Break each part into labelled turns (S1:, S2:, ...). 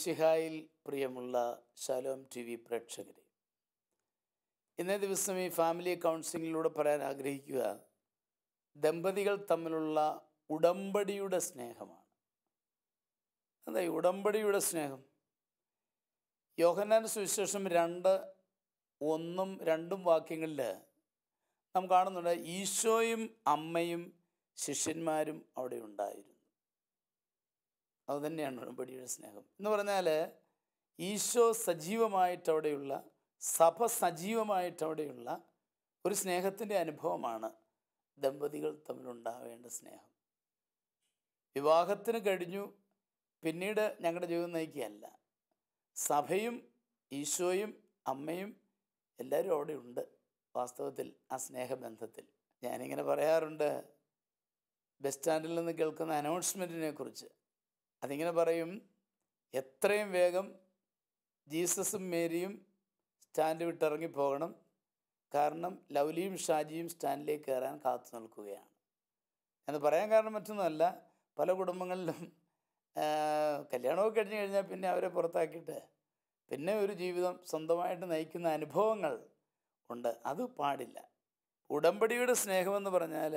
S1: മിശിഹായിൽ പ്രിയമുള്ള shalom T V പ്രേക്ഷകരെ ഇന്നേ ദിവസം ഈ ഫാമിലി കൗൺസിലിങ്ങിലൂടെ പറയാൻ ആഗ്രഹിക്കുക ദമ്പതികൾ തമ്മിലുള്ള ഉടമ്പടിയുടെ സ്നേഹമാണ് അതെ ഉടമ്പടിയുടെ സ്നേഹം യോഹന്നാൻ സുവിശേഷം രണ്ട് ഒന്നും രണ്ടും വാക്യങ്ങളിൽ നാം കാണുന്നുണ്ട് ഈശോയും അമ്മയും ശിഷ്യന്മാരും അവിടെ ഉണ്ടായിരുന്നു അതുതന്നെയാണ് ഉടമ്പടിയുടെ സ്നേഹം എന്ന് പറഞ്ഞാൽ ഈശോ സജീവമായിട്ട് സഭ സജീവമായിട്ട് ഒരു സ്നേഹത്തിൻ്റെ അനുഭവമാണ് ദമ്പതികൾ തമ്മിലുണ്ടാവേണ്ട സ്നേഹം വിവാഹത്തിന് കഴിഞ്ഞു പിന്നീട് ഞങ്ങളുടെ ജീവിതം നയിക്കുകയല്ല സഭയും ഈശോയും അമ്മയും എല്ലാവരും അവിടെ ഉണ്ട് വാസ്തവത്തിൽ ആ സ്നേഹബന്ധത്തിൽ ഞാനിങ്ങനെ പറയാറുണ്ട് ബസ് സ്റ്റാൻഡിൽ നിന്ന് കേൾക്കുന്ന അനൗൺസ്മെൻറ്റിനെ കുറിച്ച് അതിങ്ങനെ പറയും എത്രയും വേഗം ജീസസും മേരിയും സ്റ്റാൻഡ് പോകണം കാരണം ലൗലിയും ഷാജിയും സ്റ്റാൻഡിലേക്ക് കയറാൻ കാത്തു നിൽക്കുകയാണ് എന്ന് പറയാൻ കാരണം മറ്റൊന്നുമല്ല പല കുടുംബങ്ങളിലും കല്യാണമൊക്കെ കഴിഞ്ഞ് കഴിഞ്ഞാൽ പിന്നെ അവരെ പുറത്താക്കിയിട്ട് പിന്നെ ഒരു ജീവിതം സ്വന്തമായിട്ട് നയിക്കുന്ന അനുഭവങ്ങൾ ഉണ്ട് അത് പാടില്ല ഉടമ്പടിയുടെ സ്നേഹമെന്ന് പറഞ്ഞാൽ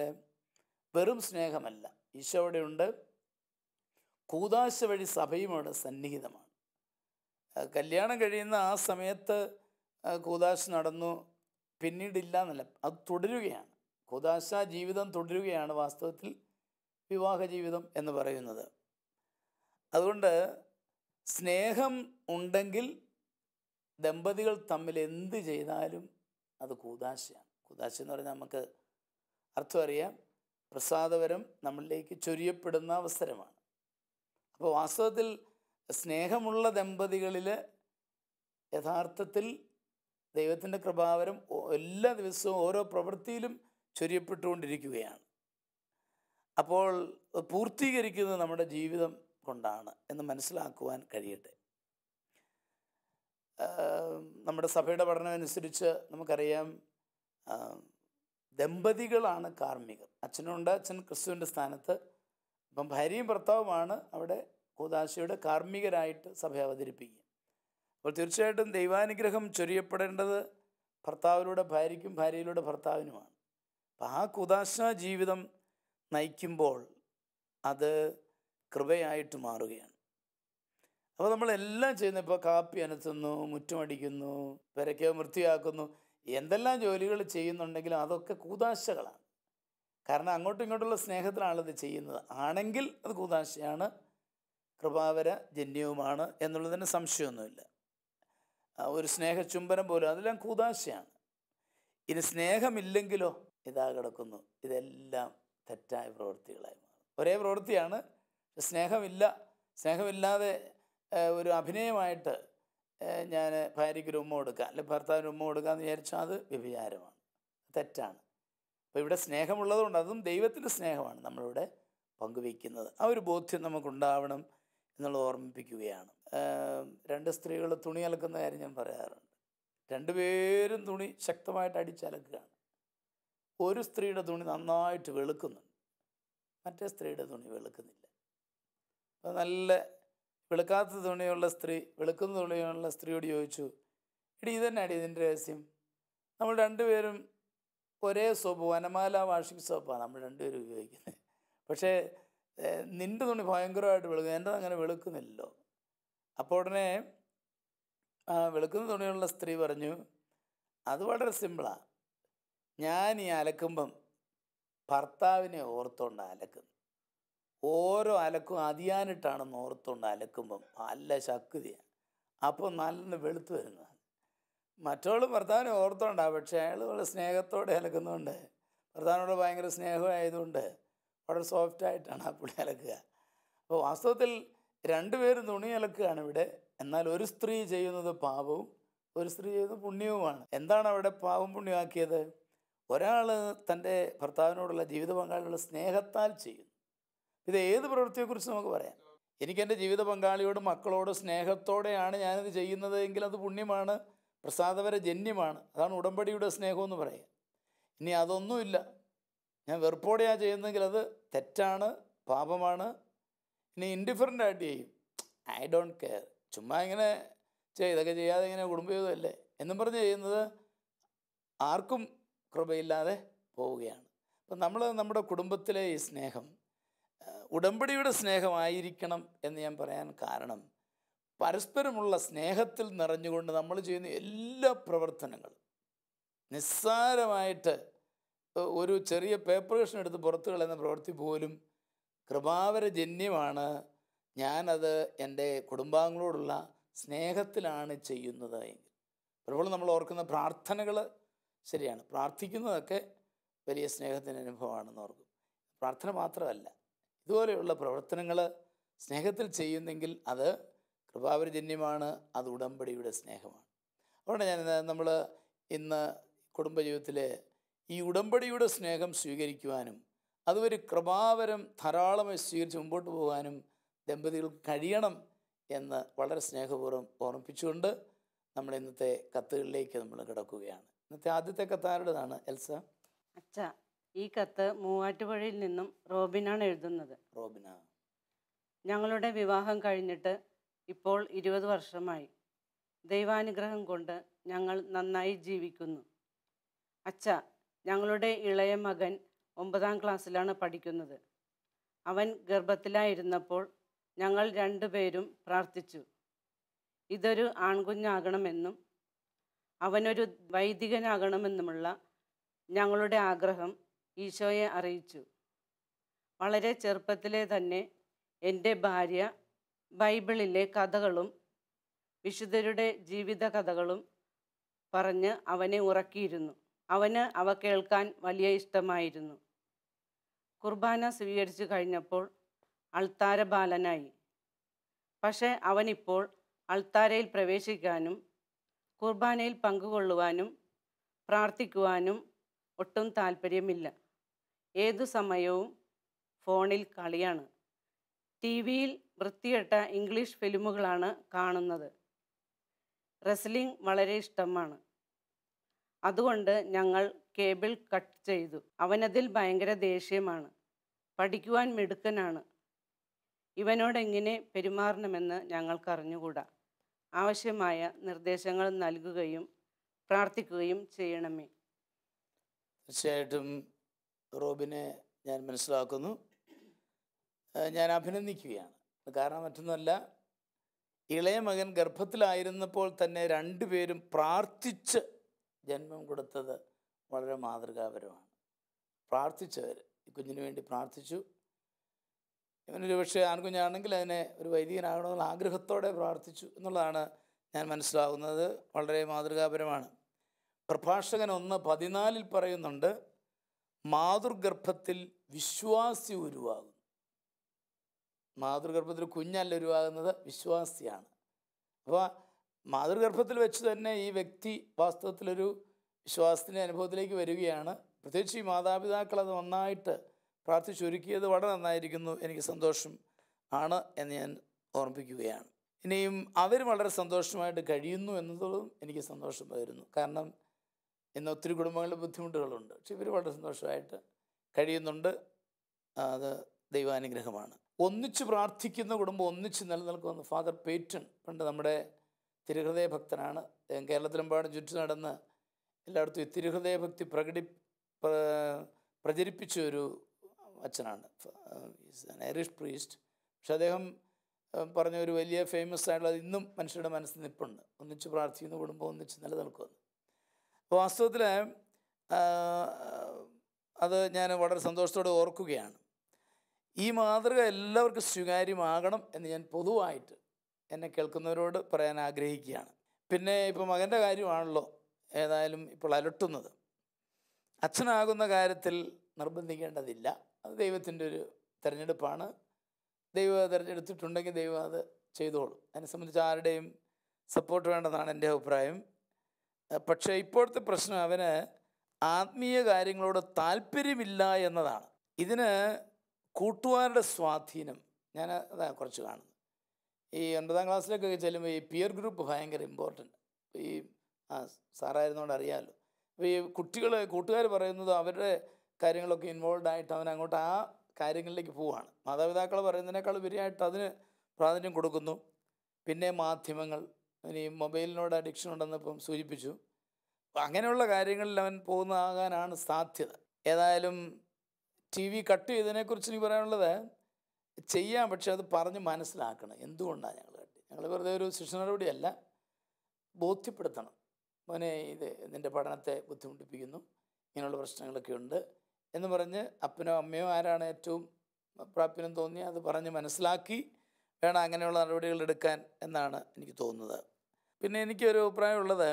S1: വെറും സ്നേഹമല്ല ഈശോയുടെ ഉണ്ട് കൂതാശ വഴി സഭയും അവിടെ സന്നിഹിതമാണ് കല്യാണം കഴിയുന്ന ആ സമയത്ത് കൂതാശ നടന്നു പിന്നീടില്ല എന്നല്ല അത് തുടരുകയാണ് കൂതാശ ജീവിതം തുടരുകയാണ് വാസ്തവത്തിൽ വിവാഹ ജീവിതം എന്ന് പറയുന്നത് അതുകൊണ്ട് സ്നേഹം ഉണ്ടെങ്കിൽ ദമ്പതികൾ തമ്മിൽ എന്ത് ചെയ്താലും അത് കൂതാശയാണ് കൂതാശ എന്ന് പറഞ്ഞാൽ നമുക്ക് അർത്ഥം അറിയാം പ്രസാദപരം നമ്മളിലേക്ക് ചൊരിയപ്പെടുന്ന അവസരമാണ് അപ്പോൾ വാസ്തവത്തിൽ സ്നേഹമുള്ള ദമ്പതികളിൽ യഥാർത്ഥത്തിൽ ദൈവത്തിൻ്റെ കൃപാവരം എല്ലാ ദിവസവും ഓരോ പ്രവൃത്തിയിലും ചൊരിയപ്പെട്ടുകൊണ്ടിരിക്കുകയാണ് അപ്പോൾ പൂർത്തീകരിക്കുന്നത് നമ്മുടെ ജീവിതം കൊണ്ടാണ് എന്ന് മനസ്സിലാക്കുവാൻ കഴിയട്ടെ നമ്മുടെ സഭയുടെ പഠനമനുസരിച്ച് നമുക്കറിയാം ദമ്പതികളാണ് കാർമ്മികർ അച്ഛനുണ്ട് അച്ഛൻ ക്രിസ്തുവിൻ്റെ സ്ഥാനത്ത് അപ്പം ഭാര്യയും ഭർത്താവുമാണ് അവിടെ കൂതാശയുടെ കാർമ്മികരായിട്ട് സഭ അവതരിപ്പിക്കുക അപ്പോൾ തീർച്ചയായിട്ടും ദൈവാനുഗ്രഹം ചൊരിയപ്പെടേണ്ടത് ഭർത്താവിലൂടെ ഭാര്യയ്ക്കും ഭാര്യയിലൂടെ ഭർത്താവിനുമാണ് അപ്പം ആ കുദാശ ജീവിതം നയിക്കുമ്പോൾ അത് കൃപയായിട്ട് മാറുകയാണ് അപ്പോൾ നമ്മളെല്ലാം ചെയ്യുന്ന ഇപ്പോൾ കാപ്പി അനത്തുന്നു മുറ്റുമടിക്കുന്നു പെരക്കെ വൃത്തിയാക്കുന്നു എന്തെല്ലാം ജോലികൾ ചെയ്യുന്നുണ്ടെങ്കിലും അതൊക്കെ കൂതാശകളാണ് കാരണം അങ്ങോട്ടും ഇങ്ങോട്ടുള്ള ഇത് ചെയ്യുന്നത് ആണെങ്കിൽ അത് കൂതാശയാണ് കൃപാവര ജന്യവുമാണ് എന്നുള്ളതിന് സംശയമൊന്നുമില്ല ഒരു സ്നേഹചുംബനം പോലും അതെല്ലാം കൂതാശയാണ് ഇനി സ്നേഹമില്ലെങ്കിലോ ഇതാ കിടക്കുന്നു ഇതെല്ലാം തെറ്റായ പ്രവൃത്തികളായി മാറും ഒരേ പ്രവൃത്തിയാണ് സ്നേഹമില്ല സ്നേഹമില്ലാതെ ഒരു അഭിനയമായിട്ട് ഞാൻ ഭാര്യയ്ക്കൊരു ഉമ്മ കൊടുക്കുക അല്ലെങ്കിൽ ഭർത്താവിന് ഉമ്മ കൊടുക്കുക എന്ന് വിചാരിച്ചാൽ അത് വ്യഭിചാരമാണ് തെറ്റാണ് അപ്പോൾ ഇവിടെ സ്നേഹമുള്ളതുകൊണ്ട് അതും ദൈവത്തിൻ്റെ സ്നേഹമാണ് നമ്മളിവിടെ പങ്കുവയ്ക്കുന്നത് ആ ഒരു ബോധ്യം നമുക്കുണ്ടാവണം എന്നുള്ള ഓർമ്മിപ്പിക്കുകയാണ് രണ്ട് സ്ത്രീകൾ തുണി അലക്കുന്ന കാര്യം ഞാൻ പറയാറുണ്ട് രണ്ടുപേരും തുണി ശക്തമായിട്ട് അടിച്ചലക്കുകയാണ് ഒരു സ്ത്രീയുടെ തുണി നന്നായിട്ട് വെളുക്കുന്നുണ്ട് മറ്റേ സ്ത്രീയുടെ തുണി വെളുക്കുന്നില്ല അപ്പോൾ നല്ല വെളുക്കാത്ത തുണിയുള്ള സ്ത്രീ വെളുക്കുന്ന തുണിയുള്ള സ്ത്രീയോട് ചോദിച്ചു എടി ഇതന്നെ അടി ഇതിൻ്റെ രഹസ്യം നമ്മൾ രണ്ടുപേരും ഒരേ സോപ്പ് വനമാല വാഷിംഗ് സോപ്പാണ് നമ്മൾ രണ്ടുപേരും ഉപയോഗിക്കുന്നത് പക്ഷേ നിൻ്റെ തുണി ഭയങ്കരമായിട്ട് വെളുക്കും എൻ്റെ അങ്ങനെ വെളുക്കുന്നില്ലല്ലോ അപ്പോൾ ഉടനെ വെളുക്കുന്ന തുണിയുള്ള സ്ത്രീ പറഞ്ഞു അത് വളരെ സിമ്പിളാണ് ഞാൻ ഈ അലക്കുമ്പം ഭർത്താവിനെ ഓർത്തുകൊണ്ട് അലക്കും ഓരോ അലക്കും അതിയാനിട്ടാണെന്ന് ഓർത്തുകൊണ്ട് അലക്കുമ്പം നല്ല ശക്തിയാണ് അപ്പോൾ നല്ല വെളുത്ത് വരുന്നതാണ് മറ്റവൾ ഭർത്താവിനെ ഓർത്തോണ്ടാ പക്ഷേ അയാൾ വളരെ സ്നേഹത്തോടെ അലക്കുന്നുണ്ട് ഭർത്താവിനോട് ഭയങ്കര സ്നേഹമായതുകൊണ്ട് വളരെ സോഫ്റ്റായിട്ടാണ് ആ പുള്ളി അലക്കുക അപ്പോൾ വാസ്തവത്തിൽ രണ്ടുപേരും തുണി അലക്കുകയാണ് ഇവിടെ എന്നാൽ ഒരു സ്ത്രീ ചെയ്യുന്നത് പാപവും ഒരു സ്ത്രീ ചെയ്യുന്നത് പുണ്യവുമാണ് എന്താണ് അവിടെ പാവം പുണ്യമാക്കിയത് ഒരാൾ തൻ്റെ ഭർത്താവിനോടുള്ള ജീവിത പങ്കാളിയുള്ള സ്നേഹത്താൽ ചെയ്യുന്നു ഇത് ഏത് പ്രവൃത്തിയെക്കുറിച്ച് നമുക്ക് പറയാം എനിക്ക് ജീവിത പങ്കാളിയോട് മക്കളോട് സ്നേഹത്തോടെയാണ് ഞാനിത് ചെയ്യുന്നത് എങ്കിൽ അത് പുണ്യമാണ് പ്രസാദവരെ ജന്യമാണ് അതാണ് ഉടമ്പടിയുടെ സ്നേഹമെന്ന് പറയുക ഇനി അതൊന്നുമില്ല ഞാൻ വെറുപ്പോടെയാണ് ചെയ്യുന്നതെങ്കിൽ അത് തെറ്റാണ് പാപമാണ് ഇനി ഇൻഡിഫറൻ്റ് ആയിട്ട് ചെയ്യും ഐ ഡോണ്ട് കെയർ ചുമ്മാ ഇങ്ങനെ ചെയ്യുക ഇതൊക്കെ ചെയ്യാതെ ഇങ്ങനെ കുടുംബയോഗമല്ലേ എന്നും പറഞ്ഞ് ചെയ്യുന്നത് ആർക്കും കൃപയില്ലാതെ പോവുകയാണ് അപ്പം നമ്മൾ നമ്മുടെ കുടുംബത്തിലെ ഈ സ്നേഹം ഉടമ്പടിയുടെ സ്നേഹമായിരിക്കണം എന്ന് ഞാൻ പറയാൻ കാരണം പരസ്പരമുള്ള സ്നേഹത്തിൽ നിറഞ്ഞുകൊണ്ട് നമ്മൾ ചെയ്യുന്ന എല്ലാ പ്രവർത്തനങ്ങളും നിസ്സാരമായിട്ട് ഒരു ചെറിയ പേപ്പർ കഷൻ എടുത്ത് പുറത്തു കളയുന്ന പ്രവൃത്തി പോലും കൃപാവരജന്യമാണ് ഞാനത് എൻ്റെ കുടുംബാംഗങ്ങളോടുള്ള സ്നേഹത്തിലാണ് ചെയ്യുന്നത് എങ്കിൽ പലപ്പോഴും നമ്മൾ ഓർക്കുന്ന പ്രാർത്ഥനകൾ ശരിയാണ് പ്രാർത്ഥിക്കുന്നതൊക്കെ വലിയ സ്നേഹത്തിൻ്റെ അനുഭവമാണെന്ന് ഓർക്കും പ്രാർത്ഥന മാത്രമല്ല ഇതുപോലെയുള്ള പ്രവർത്തനങ്ങൾ സ്നേഹത്തിൽ ചെയ്യുന്നെങ്കിൽ അത് കൃപാപരിജന്യമാണ് അത് ഉടമ്പടിയുടെ സ്നേഹമാണ് അതുകൊണ്ട് ഞാൻ നമ്മൾ ഇന്ന് കുടുംബജീവിതത്തിൽ ഈ ഉടമ്പടിയുടെ സ്നേഹം സ്വീകരിക്കുവാനും അതുവരെ കൃപാവരം ധാരാളമായി സ്വീകരിച്ച് മുമ്പോട്ട് പോകാനും ദമ്പതികൾ കഴിയണം എന്ന് വളരെ സ്നേഹപൂർവ്വം ഓർമ്മിപ്പിച്ചുകൊണ്ട് നമ്മൾ ഇന്നത്തെ കത്തുകളിലേക്ക് നമ്മൾ കിടക്കുകയാണ് ഇന്നത്തെ ആദ്യത്തെ കത്ത് ആരുടേതാണ് എൽസ അച്ഛ
S2: ഈ കത്ത് മൂവാറ്റുപുഴയിൽ നിന്നും റോബിനാണ് എഴുതുന്നത് റോബിന ഞങ്ങളുടെ വിവാഹം കഴിഞ്ഞിട്ട് ഇപ്പോൾ ഇരുപത് വർഷമായി ദൈവാനുഗ്രഹം കൊണ്ട് ഞങ്ങൾ നന്നായി ജീവിക്കുന്നു അച്ഛ ഞങ്ങളുടെ ഇളയ മകൻ ഒമ്പതാം ക്ലാസ്സിലാണ് പഠിക്കുന്നത് അവൻ ഗർഭത്തിലായിരുന്നപ്പോൾ ഞങ്ങൾ രണ്ടുപേരും പ്രാർത്ഥിച്ചു ഇതൊരു ആൺകുഞ്ഞാകണമെന്നും അവനൊരു വൈദികനാകണമെന്നുമുള്ള ഞങ്ങളുടെ ആഗ്രഹം ഈശോയെ അറിയിച്ചു വളരെ ചെറുപ്പത്തിലെ തന്നെ എൻ്റെ ഭാര്യ ബൈബിളിലെ കഥകളും വിശുദ്ധരുടെ ജീവിത കഥകളും പറഞ്ഞ് അവനെ ഉറക്കിയിരുന്നു അവന് അവ കേൾക്കാൻ വലിയ ഇഷ്ടമായിരുന്നു കുർബാന സ്വീകരിച്ചു കഴിഞ്ഞപ്പോൾ അൾത്താരബാലനായി പക്ഷേ അവനിപ്പോൾ അൾത്താരയിൽ പ്രവേശിക്കാനും കുർബാനയിൽ പങ്കുകൊള്ളുവാനും പ്രാർത്ഥിക്കുവാനും ഒട്ടും താല്പര്യമില്ല ഏതു സമയവും ഫോണിൽ കളിയാണ് ടി വിയിൽ വൃത്തികെട്ട ഇംഗ്ലീഷ് ഫിലിമുകളാണ് കാണുന്നത് റെസ്ലിംഗ് വളരെ ഇഷ്ടമാണ് അതുകൊണ്ട് ഞങ്ങൾ കേബിൾ കട്ട് ചെയ്തു അവനതിൽ ഭയങ്കര ദേഷ്യമാണ് പഠിക്കുവാൻ മിടുക്കനാണ് ഇവനോടെങ്ങനെ പെരുമാറണമെന്ന് ഞങ്ങൾക്കറിഞ്ഞുകൂടാ ആവശ്യമായ നിർദ്ദേശങ്ങൾ നൽകുകയും പ്രാർത്ഥിക്കുകയും ചെയ്യണമേ
S1: തീർച്ചയായിട്ടും റോബിനെ ഞാൻ മനസ്സിലാക്കുന്നു ഞാൻ അഭിനന്ദിക്കുകയാണ് കാരണം മറ്റൊന്നുമല്ല ഇളയ മകൻ ഗർഭത്തിലായിരുന്നപ്പോൾ തന്നെ രണ്ടുപേരും പ്രാർത്ഥിച്ച് ജന്മം കൊടുത്തത് വളരെ മാതൃകാപരമാണ് പ്രാർത്ഥിച്ചവർ ഈ കുഞ്ഞിന് വേണ്ടി പ്രാർത്ഥിച്ചു ഇവനൊരു പക്ഷേ ആൺകുഞ്ഞാണെങ്കിൽ അതിനെ ഒരു വൈദികനാകണമെന്നുള്ള ആഗ്രഹത്തോടെ പ്രാർത്ഥിച്ചു എന്നുള്ളതാണ് ഞാൻ മനസ്സിലാകുന്നത് വളരെ മാതൃകാപരമാണ് പ്രഭാഷകൻ ഒന്ന് പതിനാലിൽ പറയുന്നുണ്ട് മാതൃഗർഭത്തിൽ വിശ്വാസി ഉരുവാകും മാതൃഗർഭത്തിൽ കുഞ്ഞല്ല ഉരുവാകുന്നത് വിശ്വാസിയാണ് അപ്പോൾ മാതൃഗർഭത്തിൽ വെച്ച് തന്നെ ഈ വ്യക്തി വാസ്തവത്തിലൊരു വിശ്വാസത്തിൻ്റെ അനുഭവത്തിലേക്ക് വരികയാണ് പ്രത്യേകിച്ച് ഈ മാതാപിതാക്കൾ അത് നന്നായിട്ട് പ്രാർത്ഥിച്ചൊരുക്കിയത് വളരെ നന്നായിരിക്കുന്നു എനിക്ക് സന്തോഷം ആണ് എന്ന് ഞാൻ ഓർമ്മിപ്പിക്കുകയാണ് ഇനിയും അവർ വളരെ സന്തോഷമായിട്ട് കഴിയുന്നു എന്നതും എനിക്ക് സന്തോഷം പകരുന്നു കാരണം ഇന്ന് ഒത്തിരി കുടുംബങ്ങളിൽ ബുദ്ധിമുട്ടുകളുണ്ട് പക്ഷെ ഇവർ വളരെ സന്തോഷമായിട്ട് കഴിയുന്നുണ്ട് അത് ദൈവാനുഗ്രഹമാണ് ഒന്നിച്ച് പ്രാർത്ഥിക്കുന്ന കുടുംബം ഒന്നിച്ച് നിലനിൽക്കുമെന്ന് ഫാദർ പേറ്റൺ പണ്ട് നമ്മുടെ തിരുഹൃദയ ഭക്തനാണ് കേരളത്തിലെമ്പാടും ചുറ്റു നടന്ന് എല്ലായിടത്തും തിരുഹൃദയ ഭക്തി പ്രകടി പ്രചരിപ്പിച്ച ഒരു അച്ഛനാണ് ഐറിഷ് പ്രീസ്റ്റ് പക്ഷെ അദ്ദേഹം പറഞ്ഞ ഒരു വലിയ ഫേമസ് ആയിട്ടുള്ള ഇന്നും മനുഷ്യരുടെ മനസ്സിൽ നിൽപ്പുണ്ട് ഒന്നിച്ച് പ്രാർത്ഥിക്കുന്ന കുടുംബം ഒന്നിച്ച് നിലനിൽക്കുമെന്ന് അപ്പോൾ വാസ്തവത്തിൽ അത് ഞാൻ വളരെ സന്തോഷത്തോടെ ഓർക്കുകയാണ് ഈ മാതൃക എല്ലാവർക്കും സ്വീകാര്യമാകണം എന്ന് ഞാൻ പൊതുവായിട്ട് എന്നെ കേൾക്കുന്നവരോട് പറയാൻ ആഗ്രഹിക്കുകയാണ് പിന്നെ ഇപ്പോൾ മകൻ്റെ കാര്യമാണല്ലോ ഏതായാലും ഇപ്പോൾ അലട്ടുന്നത് അച്ഛനാകുന്ന കാര്യത്തിൽ നിർബന്ധിക്കേണ്ടതില്ല അത് ദൈവത്തിൻ്റെ ഒരു തിരഞ്ഞെടുപ്പാണ് ദൈവം തിരഞ്ഞെടുത്തിട്ടുണ്ടെങ്കിൽ ദൈവം അത് ചെയ്തോളും അതിനെ സംബന്ധിച്ച് ആരുടെയും സപ്പോർട്ട് വേണ്ടതാണ് എൻ്റെ അഭിപ്രായം പക്ഷേ ഇപ്പോഴത്തെ പ്രശ്നം അവന് ആത്മീയ കാര്യങ്ങളോട് താല്പര്യമില്ല എന്നതാണ് ഇതിന് കൂട്ടുകാരുടെ സ്വാധീനം ഞാൻ അതാ കുറച്ച് കാണുന്നു ഈ ഒൻപതാം ക്ലാസ്സിലേക്കൊക്കെ ചെല്ലുമ്പോൾ ഈ പിയർ ഗ്രൂപ്പ് ഭയങ്കര ഇമ്പോർട്ടൻ്റ് ഈ ആ സാറായിരുന്നുകൊണ്ട് അറിയാമല്ലോ അപ്പോൾ ഈ കുട്ടികൾ കൂട്ടുകാർ പറയുന്നത് അവരുടെ കാര്യങ്ങളൊക്കെ ഇൻവോൾവ് ആയിട്ട് അവൻ അങ്ങോട്ട് ആ കാര്യങ്ങളിലേക്ക് പോവുകയാണ് മാതാപിതാക്കൾ പറയുന്നതിനേക്കാൾ ഉപരിയായിട്ട് അതിന് പ്രാധാന്യം കൊടുക്കുന്നു പിന്നെ മാധ്യമങ്ങൾ ഈ മൊബൈലിനോട് അഡിക്ഷൻ ഇപ്പം സൂചിപ്പിച്ചു അങ്ങനെയുള്ള കാര്യങ്ങളിൽ അവൻ പോകുന്നതാകാനാണ് സാധ്യത ഏതായാലും ടി വി കട്ട് ചെയ്തതിനെക്കുറിച്ച് എനിക്ക് പറയാനുള്ളത് ചെയ്യാം പക്ഷെ അത് പറഞ്ഞ് മനസ്സിലാക്കണം എന്തുകൊണ്ടാണ് ഞങ്ങൾ കട്ട് ഞങ്ങൾ വെറുതെ ഒരു ശിക്ഷ നടപടിയല്ല ബോധ്യപ്പെടുത്തണം മോനെ ഇത് നിൻ്റെ പഠനത്തെ ബുദ്ധിമുട്ടിപ്പിക്കുന്നു ഇങ്ങനെയുള്ള പ്രശ്നങ്ങളൊക്കെ ഉണ്ട് എന്ന് പറഞ്ഞ് അപ്പനോ അമ്മയോ ആരാണ് ഏറ്റവും പ്രാപ്യനും തോന്നി അത് പറഞ്ഞ് മനസ്സിലാക്കി വേണം അങ്ങനെയുള്ള നടപടികൾ എടുക്കാൻ എന്നാണ് എനിക്ക് തോന്നുന്നത് പിന്നെ എനിക്കൊരു അഭിപ്രായമുള്ളത്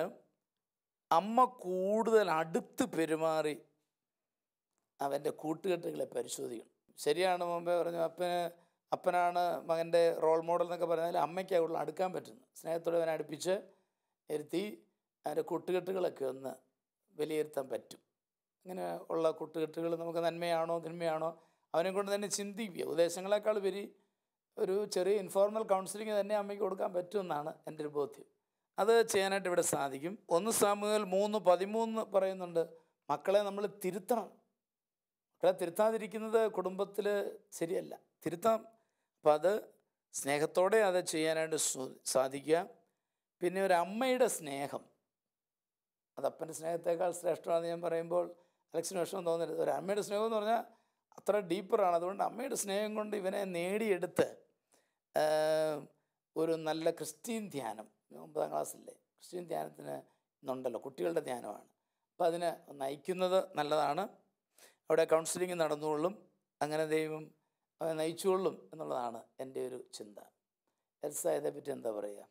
S1: അമ്മ കൂടുതൽ അടുത്ത് പെരുമാറി അവൻ്റെ കൂട്ടുകെട്ടുകളെ പരിശോധിക്കണം ശരിയാണ് മുമ്പേ പറഞ്ഞു അപ്പന് അപ്പനാണ് മകൻ്റെ റോൾ മോഡൽ എന്നൊക്കെ പറഞ്ഞാൽ അമ്മയ്ക്ക് അവിടെ അടുക്കാൻ പറ്റുന്നു സ്നേഹത്തോടെ അവനെ അടുപ്പിച്ച് ഇരുത്തി അവൻ്റെ കൂട്ടുകെട്ടുകളൊക്കെ ഒന്ന് വിലയിരുത്താൻ പറ്റും അങ്ങനെ ഉള്ള കൂട്ടുകെട്ടുകൾ നമുക്ക് നന്മയാണോ തിന്മയാണോ അവനെ കൊണ്ട് തന്നെ ചിന്തിക്കുക ഉപദേശങ്ങളെക്കാൾ ഉപരി ഒരു ചെറിയ ഇൻഫോർമൽ കൗൺസിലിംഗ് തന്നെ അമ്മയ്ക്ക് കൊടുക്കാൻ പറ്റുമെന്നാണ് എൻ്റെ ഒരു ബോധ്യം അത് ചെയ്യാനായിട്ട് ഇവിടെ സാധിക്കും ഒന്ന് സാമൂഹ്യൽ മൂന്ന് പതിമൂന്ന് പറയുന്നുണ്ട് മക്കളെ നമ്മൾ തിരുത്തണം അപ്പം തിരുത്താതിരിക്കുന്നത് കുടുംബത്തിൽ ശരിയല്ല തിരുത്താം അപ്പം അത് സ്നേഹത്തോടെ അത് ചെയ്യാനായിട്ട് സാധിക്കുക പിന്നെ ഒരു അമ്മയുടെ സ്നേഹം അത് അപ്പൻ്റെ സ്നേഹത്തേക്കാൾ ശ്രേഷ്ഠമാണെന്ന് ഞാൻ പറയുമ്പോൾ അലക്സിന് വിഷമം തോന്നരുത് ഒരു അമ്മയുടെ സ്നേഹം എന്ന് പറഞ്ഞാൽ അത്ര ഡീപ്പറാണ് അതുകൊണ്ട് അമ്മയുടെ സ്നേഹം കൊണ്ട് ഇവനെ നേടിയെടുത്ത് ഒരു നല്ല ക്രിസ്ത്യൻ ധ്യാനം ഒമ്പതാം ക്ലാസ്സിലെ ക്രിസ്ത്യൻ ധ്യാനത്തിന് ഇന്നുണ്ടല്ലോ കുട്ടികളുടെ ധ്യാനമാണ് അപ്പം അതിനെ നയിക്കുന്നത് നല്ലതാണ് അവിടെ കൗൺസിലിംഗ് നടന്നുകൊള്ളും അങ്ങനെ ദൈവം നയിച്ചുകൊള്ളും എന്നുള്ളതാണ് എൻ്റെ ഒരു ചിന്ത എൽസ പറ്റി എന്താ പറയുക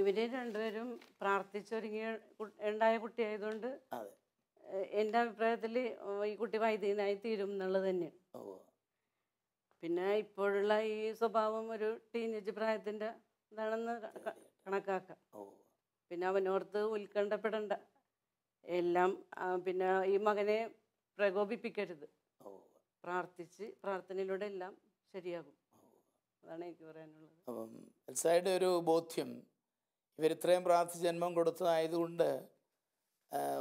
S2: ഇവരെ രണ്ടുപേരും പ്രാർത്ഥിച്ചൊരുങ്ങിയ ഉണ്ടായ കുട്ടിയായതുകൊണ്ട് എൻ്റെ അഭിപ്രായത്തിൽ ഈ കുട്ടി വൈദികനായി തീരും എന്നുള്ളത് തന്നെയാണ് പിന്നെ ഇപ്പോഴുള്ള ഈ സ്വഭാവം ഒരു ടീനേജ് പ്രായത്തിൻ്റെ ഇതാണെന്ന് കണക്കാക്കാം പിന്നെ അവനോർത്ത് ഉത്കണ്ഠപ്പെടണ്ട എല്ലാം പിന്നെ ഈ മകനെ പ്രകോപിപ്പിക്കരുത് പ്രാർത്ഥിച്ച് പ്രാർത്ഥനയിലൂടെ എല്ലാം ശരിയാകും അതാണ് എനിക്ക് പറയാനുള്ളത്
S1: അപ്പം ഒരു ബോധ്യം ഇവർ ഇത്രയും പ്രാർത്ഥിച്ച് ജന്മം കൊടുത്തതായതുകൊണ്ട്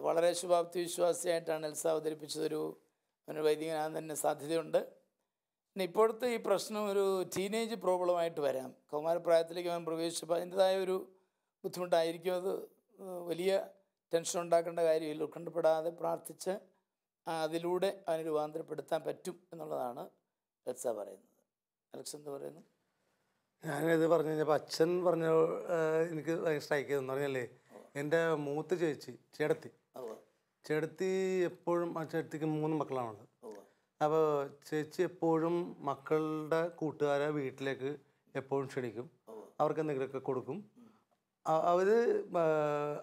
S1: വളരെ ശുഭാപ്തി വിശ്വാസിയായിട്ടാണ് എൽസ അവതരിപ്പിച്ചതൊരു വൈദികനാകാൻ തന്നെ സാധ്യതയുണ്ട് പിന്നെ ഇപ്പോഴത്തെ ഈ പ്രശ്നം ഒരു ടീനേജ് പ്രോബ്ലമായിട്ട് വരാം കൗമാരപ്രായത്തിലേക്ക് അവൻ പ്രവേശിച്ചപ്പോൾ അതിൻ്റെതായ ഒരു ബുദ്ധിമുട്ടായിരിക്കും അത് വലിയ ടെൻഷൻ ഉണ്ടാക്കേണ്ട കാര്യമില്ല ഉത്കണ്ഠപ്പെടാതെ പ്രാർത്ഥിച്ച് അതിലൂടെ അതിനെ രൂപാന്തരപ്പെടുത്താൻ പറ്റും എന്നുള്ളതാണ് ലക്സ പറയുന്നത് അലക്സ് എന്താ പറയുന്നു
S3: ഞാനിത് പറഞ്ഞു കഴിഞ്ഞപ്പോൾ അച്ഛൻ പറഞ്ഞ എനിക്ക് സ്ട്രൈക്ക് ചെയ്തെന്ന് പറഞ്ഞല്ലേ എൻ്റെ മൂത്ത ചേച്ചി ചേടത്തി ചേടത്തി എപ്പോഴും ആ ചേടത്തിക്ക് മൂന്ന് മക്കളാണുള്ളത് അപ്പോൾ ചേച്ചി എപ്പോഴും മക്കളുടെ കൂട്ടുകാരെ വീട്ടിലേക്ക് എപ്പോഴും ക്ഷണിക്കും അവർക്ക് എന്തെങ്കിലുമൊക്കെ കൊടുക്കും അവർ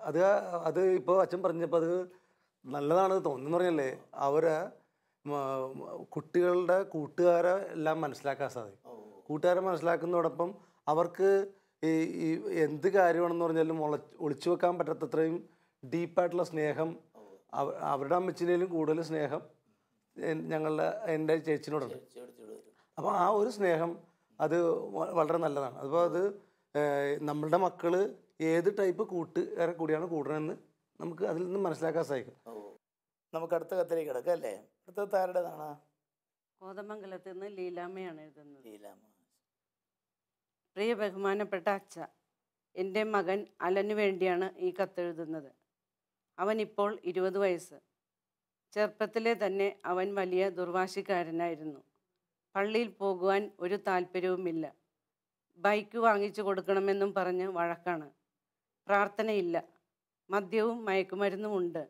S3: അത് അത് ഇപ്പോൾ അച്ഛൻ പറഞ്ഞപ്പോൾ അത് നല്ലതാണ് തോന്നുന്നു പറഞ്ഞല്ലേ അവര് കുട്ടികളുടെ കൂട്ടുകാരെ എല്ലാം മനസ്സിലാക്കാൻ സാധിക്കും കൂട്ടുകാരെ മനസ്സിലാക്കുന്നതോടൊപ്പം അവർക്ക് ഈ എന്ത് കാര്യമാണെന്ന് പറഞ്ഞാലും ഒളിച്ചു വെക്കാൻ പറ്റാത്തത്രയും ഡീപ്പായിട്ടുള്ള സ്നേഹം അവരുടെ അമ്മച്ചിനേലും കൂടുതൽ സ്നേഹം ഞങ്ങളുടെ എൻ്റെ ചേച്ചിനോടുണ്ട് അപ്പൊ ആ ഒരു സ്നേഹം അത് വളരെ നല്ലതാണ് അപ്പോൾ അത് നമ്മളുടെ മക്കള് ഏത് ടൈപ്പ് കൂട്ടുകാരെ കൂടിയാണ് കൂടണമെന്ന് നമുക്ക് അതിൽ നിന്നും മനസ്സിലാക്കാൻ സാധിക്കും
S1: നമുക്ക് അടുത്ത കത്തിലേക്ക് കിടക്കാം അല്ലേ അടുത്തത് ആരുടേതാണ്
S2: കോതമംഗലത്ത് നിന്ന് ലീലാമ്മയാണ് എഴുതുന്നത് ലീലാമ്മ പ്രിയ ബഹുമാനപ്പെട്ട അച്ഛ എൻ്റെ മകൻ അലനു വേണ്ടിയാണ് ഈ കത്തെഴുതുന്നത് അവനിപ്പോൾ ഇരുപത് വയസ്സ് ചെറുപ്പത്തിലെ തന്നെ അവൻ വലിയ ദുർവാശിക്കാരനായിരുന്നു പള്ളിയിൽ പോകുവാൻ ഒരു താല്പര്യവുമില്ല ബൈക്ക് വാങ്ങിച്ചു കൊടുക്കണമെന്നും പറഞ്ഞ് വഴക്കാണ് പ്രാർത്ഥനയില്ല മദ്യവും മയക്കുമരുന്നും ഉണ്ട്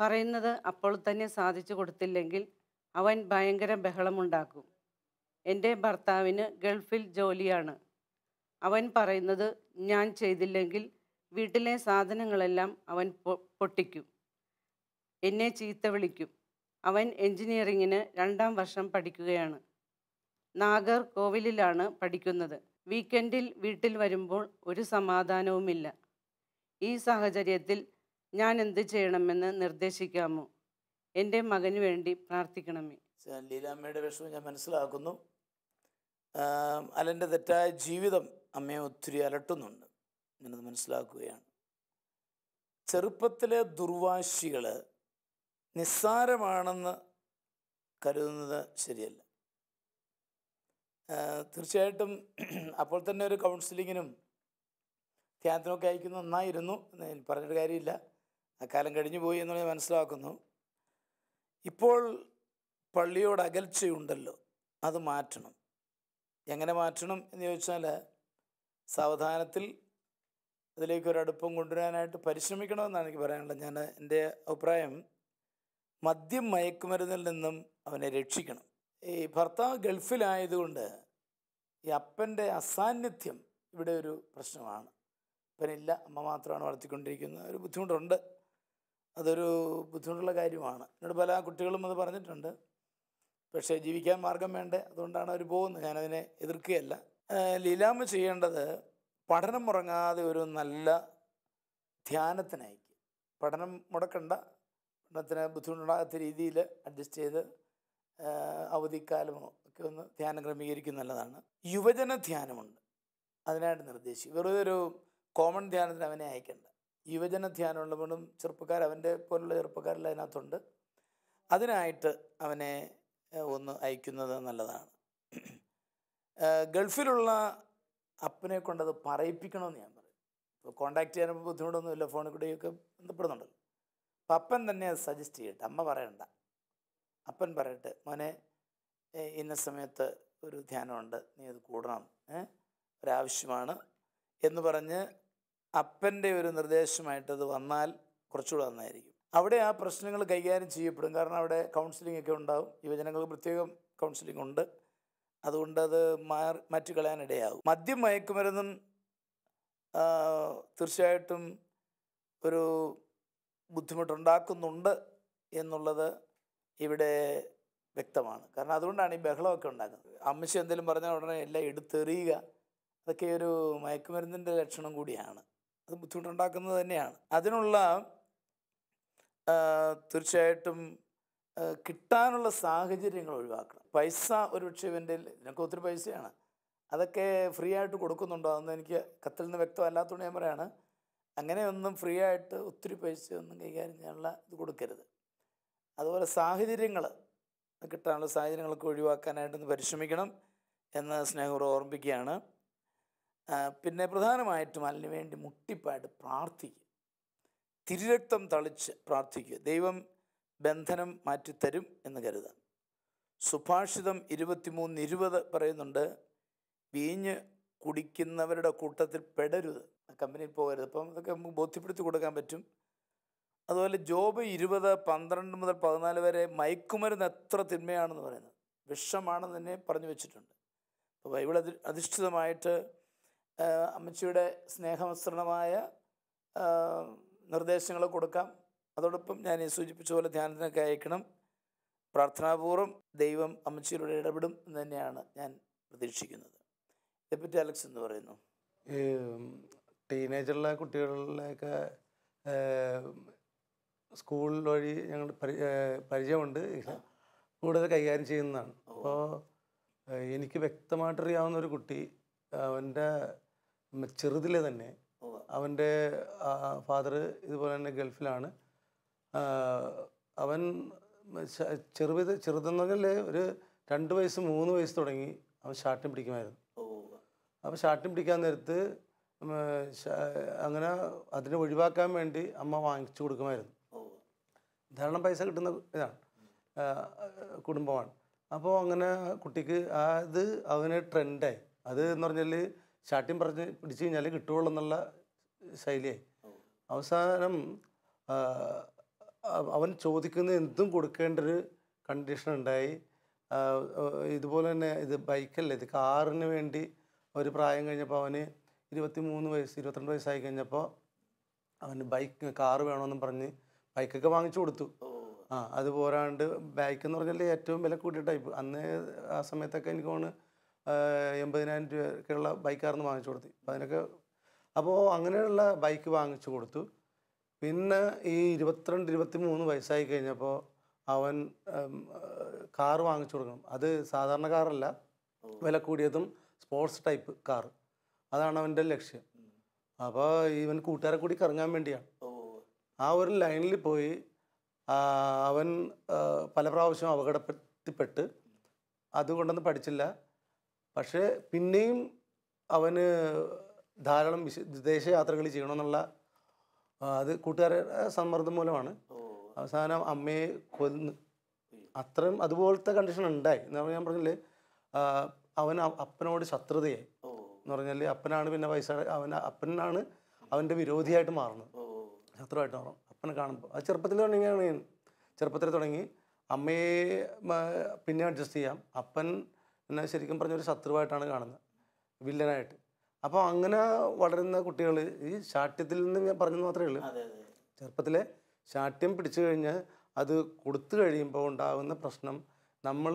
S2: പറയുന്നത് അപ്പോൾ തന്നെ സാധിച്ചു കൊടുത്തില്ലെങ്കിൽ അവൻ ഭയങ്കര ബഹളമുണ്ടാക്കും എൻ്റെ ഭർത്താവിന് ഗൾഫിൽ ജോലിയാണ് അവൻ പറയുന്നത് ഞാൻ ചെയ്തില്ലെങ്കിൽ വീട്ടിലെ സാധനങ്ങളെല്ലാം അവൻ പൊട്ടിക്കും എന്നെ ചീത്ത വിളിക്കും അവൻ എൻജിനീയറിങ്ങിന് രണ്ടാം വർഷം പഠിക്കുകയാണ് നാഗർ കോവിലിലാണ് പഠിക്കുന്നത് വീക്കെൻഡിൽ വീട്ടിൽ വരുമ്പോൾ ഒരു സമാധാനവുമില്ല ഈ സാഹചര്യത്തിൽ ഞാൻ എന്ത് ചെയ്യണമെന്ന് നിർദ്ദേശിക്കാമോ എൻ്റെ മകന് വേണ്ടി
S1: പ്രാർത്ഥിക്കണമേ ലീലാമ്മയുടെ വിഷമം ഞാൻ മനസ്സിലാക്കുന്നു അലൻ്റെ തെറ്റായ ജീവിതം അമ്മയെ ഒത്തിരി അലട്ടുന്നുണ്ട് ഞാനത് മനസ്സിലാക്കുകയാണ് ചെറുപ്പത്തിലെ ദുർവാശികൾ നിസ്സാരമാണെന്ന് കരുതുന്നത് ശരിയല്ല തീർച്ചയായിട്ടും അപ്പോൾ തന്നെ ഒരു കൗൺസിലിങ്ങിനും ധ്യാനത്തിനൊക്കെ അയക്കുന്ന നന്നായിരുന്നു എന്ന് പറഞ്ഞിട്ട് കാര്യമില്ല ആ കാലം കഴിഞ്ഞു പോയി എന്ന് ഞാൻ മനസ്സിലാക്കുന്നു ഇപ്പോൾ പള്ളിയോട് അകൽച്ചയുണ്ടല്ലോ അത് മാറ്റണം എങ്ങനെ മാറ്റണം എന്ന് ചോദിച്ചാൽ സാവധാനത്തിൽ അതിലേക്ക് ഒരടുപ്പം കൊണ്ടുവരാനായിട്ട് പരിശ്രമിക്കണമെന്നാണ് എനിക്ക് പറയാനുള്ളത് ഞാൻ എൻ്റെ അഭിപ്രായം മദ്യം മയക്കുമരുന്നിൽ നിന്നും അവനെ രക്ഷിക്കണം ഈ ഭർത്താവ് ഗൾഫിലായതുകൊണ്ട് ഈ അപ്പൻ്റെ അസാന്നിധ്യം ഇവിടെ ഒരു പ്രശ്നമാണ് അപ്പനില്ല അമ്മ മാത്രമാണ് വളർത്തിക്കൊണ്ടിരിക്കുന്നത് ഒരു ബുദ്ധിമുട്ടുണ്ട് അതൊരു ബുദ്ധിമുട്ടുള്ള കാര്യമാണ് എന്നോട് പല കുട്ടികളും അത് പറഞ്ഞിട്ടുണ്ട് പക്ഷേ ജീവിക്കാൻ മാർഗം വേണ്ടേ അതുകൊണ്ടാണ് അവർ പോകുന്നത് ഞാനതിനെ എതിർക്കുകയല്ല ലീലാമ്മ ചെയ്യേണ്ടത് പഠനം മുടങ്ങാതെ ഒരു നല്ല ധ്യാനത്തിനയക്കുക പഠനം മുടക്കണ്ട പഠനത്തിന് ബുദ്ധിമുട്ടുണ്ടാകാത്ത രീതിയിൽ അഡ്ജസ്റ്റ് ചെയ്ത് അവധിക്കാലമോ ഒക്കെ ഒന്ന് ധ്യാനം ക്രമീകരിക്കുന്നത് നല്ലതാണ് യുവജന ധ്യാനമുണ്ട് അതിനായിട്ട് നിർദ്ദേശിക്കും വെറുതെ ഒരു കോമൺ ധ്യാനത്തിന് അവനെ അയക്കേണ്ട യുവജന ധ്യാനമുള്ളവനും ചെറുപ്പക്കാർ അവൻ്റെ പോലുള്ള ചെറുപ്പക്കാരെല്ലാം അതിനകത്തുണ്ട് അതിനായിട്ട് അവനെ ഒന്ന് അയക്കുന്നത് നല്ലതാണ് ഗൾഫിലുള്ള അപ്പനെ കൊണ്ടത് പറയിപ്പിക്കണമെന്ന് ഞാൻ പറയും ഇപ്പോൾ കോണ്ടാക്ട് ചെയ്യാൻ ബുദ്ധിമുട്ടൊന്നുമില്ല ഫോണിൽ കൂടെയൊക്കെ ബന്ധപ്പെടുന്നുണ്ട് അപ്പൻ തന്നെ അത് സജസ്റ്റ് ചെയ്യട്ടെ അമ്മ പറയണ്ട അപ്പൻ പറയട്ടെ മോനെ ഇന്ന സമയത്ത് ഒരു ധ്യാനമുണ്ട് നീ അത് കൂടണം ഒരാവശ്യമാണ് എന്ന് പറഞ്ഞ് അപ്പൻ്റെ ഒരു നിർദ്ദേശമായിട്ട് അത് വന്നാൽ കുറച്ചുകൂടെ നന്നായിരിക്കും അവിടെ ആ പ്രശ്നങ്ങൾ കൈകാര്യം ചെയ്യപ്പെടും കാരണം അവിടെ കൗൺസിലിംഗ് ഒക്കെ ഉണ്ടാവും യുവജനങ്ങൾക്ക് പ്രത്യേകം കൗൺസിലിംഗ് ഉണ്ട് അതുകൊണ്ട് അത് മാറി മാറ്റിക്കളയാനിടയാകും മദ്യം മയക്കുമരുന്നും തീർച്ചയായിട്ടും ഒരു ബുദ്ധിമുട്ടുണ്ടാക്കുന്നുണ്ട് എന്നുള്ളത് ഇവിടെ വ്യക്തമാണ് കാരണം അതുകൊണ്ടാണ് ഈ ബഹളമൊക്കെ ഉണ്ടാക്കുന്നത് അമ്മച്ചി എന്തെങ്കിലും പറഞ്ഞാൽ ഉടനെ എല്ലാം എടുത്തെറിയുക അതൊക്കെ ഒരു മയക്കുമരുന്നിൻ്റെ ലക്ഷണം കൂടിയാണ് അത് ബുദ്ധിമുട്ടുണ്ടാക്കുന്നത് തന്നെയാണ് അതിനുള്ള തീർച്ചയായിട്ടും കിട്ടാനുള്ള സാഹചര്യങ്ങൾ ഒഴിവാക്കണം പൈസ പക്ഷേ ഇവൻ്റെ ഇതിനൊക്കെ ഒത്തിരി പൈസയാണ് അതൊക്കെ ഫ്രീ ആയിട്ട് കൊടുക്കുന്നുണ്ടോ അതൊന്നും എനിക്ക് കത്തിൽ നിന്ന് വ്യക്തമല്ലാത്തതുകൊണ്ട് ഞാൻ പറയുകയാണ് അങ്ങനെയൊന്നും ഫ്രീ ആയിട്ട് ഒത്തിരി പൈസയൊന്നും കൈകാര്യം ചെയ്യാനുള്ള ഇത് കൊടുക്കരുത് അതുപോലെ സാഹചര്യങ്ങൾ കിട്ടാനുള്ള സാഹചര്യങ്ങളൊക്കെ ഒഴിവാക്കാനായിട്ടൊന്ന് പരിശ്രമിക്കണം എന്ന് സ്നേഹപൂർവ്വം ഓർമ്മിപ്പിക്കുകയാണ് പിന്നെ പ്രധാനമായിട്ടും വേണ്ടി മുട്ടിപ്പാട് പ്രാർത്ഥിക്കുക തിരുരക്തം തളിച്ച് പ്രാർത്ഥിക്കുക ദൈവം ബന്ധനം മാറ്റിത്തരും എന്ന് കരുതാം സുഭാഷിതം ഇരുപത്തിമൂന്ന് ഇരുപത് പറയുന്നുണ്ട് വീഞ്ഞ് കുടിക്കുന്നവരുടെ കൂട്ടത്തിൽ പെടരുത് കമ്പനിയിൽ പോകരുത് അപ്പം അതൊക്കെ നമുക്ക് ബോധ്യപ്പെടുത്തി കൊടുക്കാൻ പറ്റും അതുപോലെ ജോബ് ഇരുപത് പന്ത്രണ്ട് മുതൽ പതിനാല് വരെ മയക്കുമരുന്ന് എത്ര തിന്മയാണെന്ന് പറയുന്നത് വിഷമാണെന്ന് തന്നെ പറഞ്ഞു വെച്ചിട്ടുണ്ട് അപ്പോൾ ബൈബിൾ അധിഷ്ഠിതമായിട്ട് അമ്മച്ചിയുടെ സ്നേഹമിശ്രണമായ നിർദ്ദേശങ്ങൾ കൊടുക്കാം അതോടൊപ്പം ഞാൻ ഈ സൂചിപ്പിച്ച പോലെ ധ്യാനത്തിനൊക്കെ അയക്കണം പ്രാർത്ഥനാപൂർവ്വം ദൈവം അമ്മച്ചിയിലൂടെ ഇടപെടും എന്ന് തന്നെയാണ് ഞാൻ പ്രതീക്ഷിക്കുന്നത് ഇതേപ്പറ്റി അലക്സ് എന്ന് പറയുന്നു
S3: ടീനേജറിലെ കുട്ടികളിലൊക്കെ സ്കൂൾ വഴി ഞങ്ങൾ പരിചയമുണ്ട് കൂടുതൽ കൈകാര്യം ചെയ്യുന്നതാണ് അപ്പോൾ എനിക്ക് വ്യക്തമായിട്ടറിയാവുന്ന ഒരു കുട്ടി അവൻ്റെ ചെറുതിലെ തന്നെ അവൻ്റെ ഫാദർ ഇതുപോലെ തന്നെ ഗൾഫിലാണ് അവൻ ചെറുത് ചെറുതെന്ന് ഒരു രണ്ട് വയസ്സ് മൂന്ന് വയസ്സ് തുടങ്ങി അവൻ ഷാട്ടും പിടിക്കുമായിരുന്നു അപ്പോൾ ഷാട്ടും പിടിക്കാൻ നേരത്ത് അങ്ങനെ അതിനെ ഒഴിവാക്കാൻ വേണ്ടി അമ്മ വാങ്ങിച്ചു കൊടുക്കുമായിരുന്നു ധാരാളം പൈസ കിട്ടുന്ന ഇതാണ് കുടുംബമാണ് അപ്പോൾ അങ്ങനെ കുട്ടിക്ക് അത് അവന് ട്രെൻഡായി അത് എന്ന് പറഞ്ഞാൽ ചാട്ടിയും പറഞ്ഞ് പിടിച്ചു കഴിഞ്ഞാൽ കിട്ടുകയുള്ളൂ എന്നുള്ള ശൈലിയായി അവസാനം അവൻ ചോദിക്കുന്ന എന്തും കൊടുക്കേണ്ട ഒരു കണ്ടീഷൻ ഉണ്ടായി ഇതുപോലെ തന്നെ ഇത് ബൈക്കല്ല ഇത് കാറിന് വേണ്ടി ഒരു പ്രായം കഴിഞ്ഞപ്പോൾ അവന് ഇരുപത്തി മൂന്ന് വയസ്സ് ഇരുപത്തിരണ്ട് വയസ്സായി കഴിഞ്ഞപ്പോൾ അവന് ബൈക്ക് കാറ് വേണമെന്നും പറഞ്ഞ് ബൈക്കൊക്കെ വാങ്ങിച്ചു കൊടുത്തു ആ അത് പോരാണ്ട് ബൈക്ക് എന്ന് പറഞ്ഞാൽ ഏറ്റവും വില കൂടിയ ടൈപ്പ് അന്ന് ആ സമയത്തൊക്കെ എനിക്ക് തോന്നുന്നു എൺപതിനായിരം രൂപയ്ക്കുള്ള ബൈക്കായിരുന്നു വാങ്ങിച്ചു കൊടുത്തു അപ്പോൾ അതിനൊക്കെ അപ്പോൾ അങ്ങനെയുള്ള ബൈക്ക് വാങ്ങിച്ചു കൊടുത്തു പിന്നെ ഈ ഇരുപത്തിരണ്ട് ഇരുപത്തി മൂന്ന് വയസ്സായി കഴിഞ്ഞപ്പോൾ അവൻ കാർ വാങ്ങിച്ചു കൊടുക്കണം അത് സാധാരണ കാറല്ല വില കൂടിയതും സ്പോർട്സ് ടൈപ്പ് കാർ അതാണ് അവൻ്റെ ലക്ഷ്യം അപ്പോൾ ഇവൻ കൂട്ടുകാരെ കൂടി കറങ്ങാൻ വേണ്ടിയാണ് ആ ഒരു ലൈനിൽ പോയി അവൻ പല പ്രാവശ്യം അപകടത്തിൽപ്പെട്ട് അതുകൊണ്ടൊന്നും പഠിച്ചില്ല പക്ഷേ പിന്നെയും അവന് ധാരാളം വിശ വിദേശയാത്രകൾ ചെയ്യണമെന്നുള്ള അത് കൂട്ടുകാരുടെ സമ്മർദ്ദം മൂലമാണ് അവസാനം അമ്മയെ കൊന്ന് അത്രയും അതുപോലത്തെ കണ്ടീഷൻ ഉണ്ടായി എന്ന് പറഞ്ഞാൽ ഞാൻ പറഞ്ഞില്ലേ അവൻ അപ്പനോട് ശത്രുതയെ എന്ന് പറഞ്ഞാൽ അപ്പനാണ് പിന്നെ പൈസ അവൻ അപ്പനാണ് അവൻ്റെ വിരോധിയായിട്ട് മാറുന്നത് ശത്രുവായിട്ട് മാറും അപ്പനെ കാണുമ്പോൾ അത് ചെറുപ്പത്തിൽ തുടങ്ങിയാണ് ചെറുപ്പത്തിൽ തുടങ്ങി അമ്മയെ പിന്നെ അഡ്ജസ്റ്റ് ചെയ്യാം അപ്പൻ എന്നാൽ ശരിക്കും പറഞ്ഞ ഒരു ശത്രുവായിട്ടാണ് കാണുന്നത് വില്ലനായിട്ട് അപ്പോൾ അങ്ങനെ വളരുന്ന കുട്ടികൾ ഈ ശാഠ്യത്തിൽ നിന്ന് ഞാൻ പറഞ്ഞു മാത്രമേ ഉള്ളൂ ചെറുപ്പത്തിലെ ശാഠ്യം പിടിച്ചു കഴിഞ്ഞാൽ അത് കൊടുത്തു കഴിയുമ്പോൾ ഉണ്ടാകുന്ന പ്രശ്നം നമ്മൾ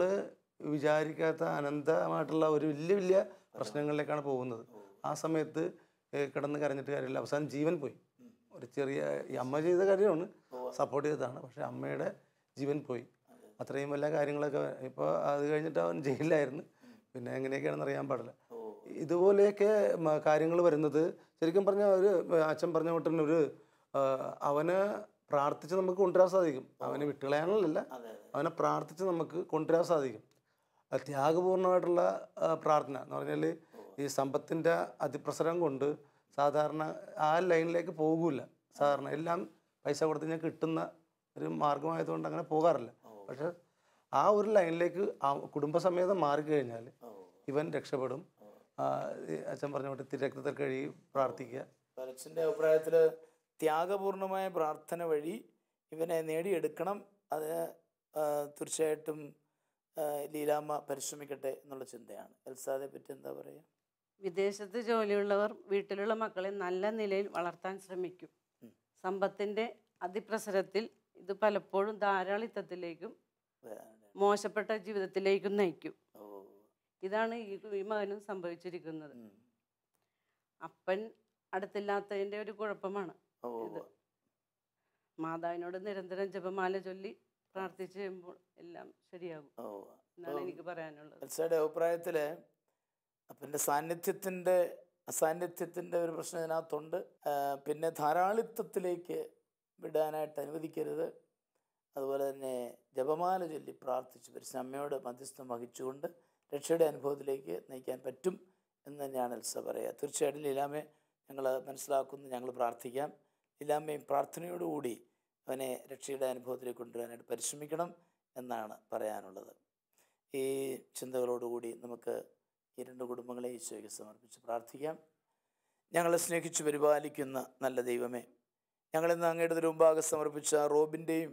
S3: വിചാരിക്കാത്ത അനന്തമായിട്ടുള്ള ഒരു വലിയ വലിയ പ്രശ്നങ്ങളിലേക്കാണ് പോകുന്നത് ആ സമയത്ത് കിടന്ന് കരഞ്ഞിട്ട് കാര്യമില്ല അവസാനം ജീവൻ പോയി ഒരു ചെറിയ അമ്മ ചെയ്ത കാര്യമാണ് സപ്പോർട്ട് ചെയ്തതാണ് പക്ഷേ അമ്മയുടെ ജീവൻ പോയി അത്രയും വല്ല കാര്യങ്ങളൊക്കെ ഇപ്പോൾ അത് കഴിഞ്ഞിട്ട് അവൻ ജയിലിലായിരുന്നു പിന്നെ എങ്ങനെയൊക്കെയാണെന്ന് അറിയാൻ പാടില്ല ഇതുപോലെയൊക്കെ കാര്യങ്ങൾ വരുന്നത് ശരിക്കും പറഞ്ഞ ഒരു അച്ഛൻ പറഞ്ഞ കൂട്ടൻ ഒരു അവന് പ്രാർത്ഥിച്ച് നമുക്ക് കൊണ്ടുവരാൻ സാധിക്കും അവനെ വിട്ടുകളയാനല്ല അവനെ പ്രാർത്ഥിച്ച് നമുക്ക് കൊണ്ടുവരാൻ സാധിക്കും ത്യാഗപൂർണമായിട്ടുള്ള പ്രാർത്ഥന എന്ന് പറഞ്ഞാൽ ഈ സമ്പത്തിൻ്റെ അതിപ്രസരം കൊണ്ട് സാധാരണ ആ ലൈനിലേക്ക് പോകില്ല സാധാരണ എല്ലാം പൈസ കൊടുത്ത് ഞാൻ കിട്ടുന്ന ഒരു മാർഗമായതുകൊണ്ട് അങ്ങനെ പോകാറില്ല പക്ഷെ ആ ഒരു ലൈനിലേക്ക് ആ കുടുംബസമേതം മാറിക്കഴിഞ്ഞാൽ ഇവൻ രക്ഷപ്പെടും അച്ഛൻ പറഞ്ഞ പോലെ തിരക്തത്തിൽ കഴുകി പ്രാർത്ഥിക്കുക
S1: അച്ഛൻ്റെ അഭിപ്രായത്തിൽ ത്യാഗപൂർണമായ പ്രാർത്ഥന വഴി ഇവനെ നേടിയെടുക്കണം അതിന് തീർച്ചയായിട്ടും ലീലാമ്മ പരിശ്രമിക്കട്ടെ എന്നുള്ള ചിന്തയാണ് എൽസാദെ പറ്റി എന്താ പറയുക
S2: വിദേശത്ത് ജോലിയുള്ളവർ വീട്ടിലുള്ള മക്കളെ നല്ല നിലയിൽ വളർത്താൻ ശ്രമിക്കും സമ്പത്തിൻ്റെ അതിപ്രസരത്തിൽ ഇത് പലപ്പോഴും ധാരാളിത്തത്തിലേക്കും മോശപ്പെട്ട ജീവിതത്തിലേക്കും നയിക്കും ഇതാണ് ഈ മകനും സംഭവിച്ചിരിക്കുന്നത് അപ്പൻ അടുത്തില്ലാത്തതിന്റെ ഒരു കുഴപ്പമാണ് മാതാവിനോട് നിരന്തരം ജപമാല ചൊല്ലി പ്രാർത്ഥിച്ചു കഴിയുമ്പോൾ എല്ലാം
S1: ശരിയാകും എന്നാണ് എനിക്ക്
S2: പറയാനുള്ളത്
S1: അഭിപ്രായത്തില് അപ്പൻ്റെ സാന്നിധ്യത്തിന്റെ അസാന്നിധ്യത്തിന്റെ ഒരു പ്രശ്നം ഇതിനകത്തുണ്ട് പിന്നെ ധാരാളിത്വത്തിലേക്ക് വിടാനായിട്ട് അനുവദിക്കരുത് അതുപോലെ തന്നെ ജപമാല ചൊല്ലി പ്രാർത്ഥിച്ച് പരിശ്രമയോട് മധ്യസ്ഥം വഹിച്ചുകൊണ്ട് രക്ഷയുടെ അനുഭവത്തിലേക്ക് നയിക്കാൻ പറ്റും എന്ന് തന്നെയാണ് എൽസ പറയുക തീർച്ചയായിട്ടും ലീലാമ്മയെ ഞങ്ങൾ മനസ്സിലാക്കുന്നു ഞങ്ങൾ പ്രാർത്ഥിക്കാം ലീലാമ്മയും പ്രാർത്ഥനയോടുകൂടി അവനെ രക്ഷയുടെ അനുഭവത്തിലേക്ക് കൊണ്ടുവരാനായിട്ട് പരിശ്രമിക്കണം എന്നാണ് പറയാനുള്ളത് ഈ ചിന്തകളോടുകൂടി നമുക്ക് ഈ രണ്ട് കുടുംബങ്ങളെ ഈശോയ്ക്ക് സമർപ്പിച്ച് പ്രാർത്ഥിക്കാം ഞങ്ങളെ സ്നേഹിച്ച് പരിപാലിക്കുന്ന നല്ല ദൈവമേ ഇന്ന് അങ്ങയുടെ തിരുമുമ്പാകെ സമർപ്പിച്ച റോബിൻ്റെയും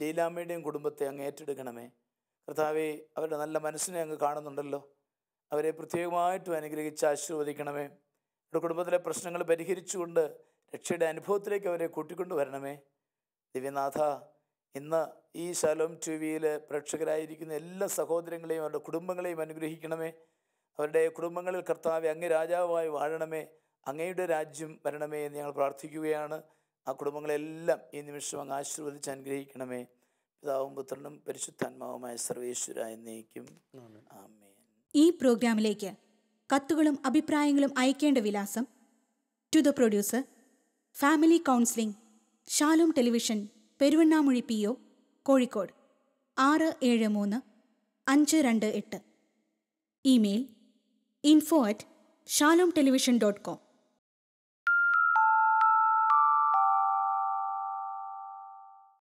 S1: ലീലാമ്മയുടെയും കുടുംബത്തെ അങ്ങ് ഏറ്റെടുക്കണമേ കർത്താവെ അവരുടെ നല്ല മനസ്സിനെ അങ്ങ് കാണുന്നുണ്ടല്ലോ അവരെ പ്രത്യേകമായിട്ടും അനുഗ്രഹിച്ച് ആശീർവദിക്കണമേ അവരുടെ കുടുംബത്തിലെ പ്രശ്നങ്ങൾ പരിഹരിച്ചുകൊണ്ട് രക്ഷയുടെ അനുഭവത്തിലേക്ക് അവരെ കൂട്ടിക്കൊണ്ടു വരണമേ ദിവ്യനാഥ ഇന്ന് ഈ ശലോം ടി വിയിൽ പ്രേക്ഷകരായിരിക്കുന്ന എല്ലാ സഹോദരങ്ങളെയും അവരുടെ കുടുംബങ്ങളെയും അനുഗ്രഹിക്കണമേ അവരുടെ കുടുംബങ്ങളിൽ കർത്താവെ അങ്ങ് രാജാവായി വാഴണമേ അങ്ങയുടെ രാജ്യം വരണമേ എന്ന് ഞങ്ങൾ പ്രാർത്ഥിക്കുകയാണ് ആ കുടുംബങ്ങളെല്ലാം ഈ നിമിഷം അങ്ങ് ആശീർവദിച്ച് അനുഗ്രഹിക്കണമേ പിതാവും പുത്രനും പരിശുദ്ധാത്മാവുമായ സർവേശ്വര എന്നേക്കും
S2: ഈ പ്രോഗ്രാമിലേക്ക് കത്തുകളും അഭിപ്രായങ്ങളും അയക്കേണ്ട വിലാസം to the producer family counselling Shalom television Peruvannamuzhi P O Kozhikode ആറ് ഏഴ് മൂന്ന് അഞ്ച് രണ്ട് എട്ട് email info at Shalom television dot com